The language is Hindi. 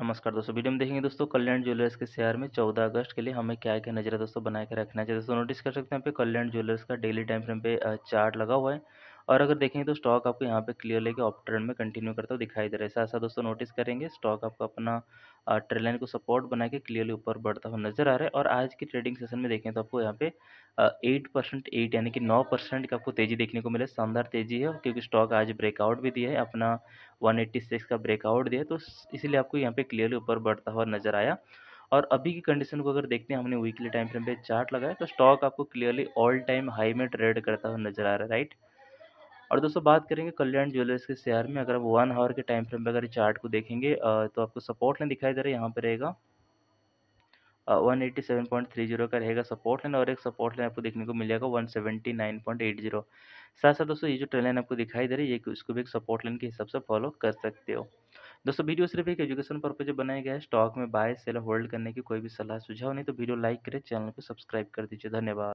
नमस्कार दोस्तों वीडियो में देखेंगे दोस्तों कल्याण ज्वेलर्स के शेयर में चौदह अगस्त के लिए हमें क्या क्या नजर दोस्तों बनाए के रखना चाहिए दोस्तों नोटिस कर सकते हैं यहाँ पे कल्याण ज्वेलर्स का डेली टाइम फ्रेम पे चार्ट लगा हुआ है और अगर देखें तो स्टॉक आपको यहाँ पे क्लियर लेके ऑफ ट्रेंड में कंटिन्यू करता हुआ दिखाई दे रहा है साथ साथ दोस्तों नोटिस करेंगे स्टॉक आपको अपना ट्रेड लाइन को सपोर्ट बना के क्लियरली ऊपर बढ़ता हुआ नजर आ रहा है और आज की ट्रेडिंग सेशन में देखें तो आपको यहाँ पे एट परसेंट एट यानी कि नौ परसेंट का आपको तेजी देखने को मिले शानदार तेजी है क्योंकि स्टॉक आज ब्रेकआउट भी दिया है अपना वन एट्टी सिक्स का ब्रेकआउट दिया तो इसलिए आपको यहाँ पे क्लियरली ऊपर बढ़ता हुआ नजर आया और अभी की कंडीशन को अगर देखते हैं हमने वीकली टाइम फ्रेम पे चार्ट लगाया तो स्टॉक आपको क्लियरली ऑल टाइम हाई में ट्रेड करता हुआ नजर आ रहा है राइट और दोस्तों बात करेंगे कल्याण ज्वेलर्स के शेयर में अगर आप वन आवर के टाइम फ्रेम पर अगर चार्ट को देखेंगे तो आपको सपोर्ट लाइन दिखाई दे रहा है यहाँ पर रहेगा one eighty seven point three zero का रहेगा सपोर्ट लाइन और एक सपोर्ट लाइन आपको देखने को मिलेगा one seventy nine point eight zero साथ साथ दोस्तों ये जो ट्रेन लाइन आपको दिखाई दे रही है ये उसको भी एक सपोर्ट लाइन के हिसाब से फॉलो कर सकते हो दोस्तों वीडियो सिर्फ एक एजुकेशन पर्पज बनाया गया है स्टॉक में बाय सेल होल्ड करने की कोई भी सलाह सुझाव नहीं तो वीडियो लाइक करें चैनल को सब्सक्राइब कर दीजिए धन्यवाद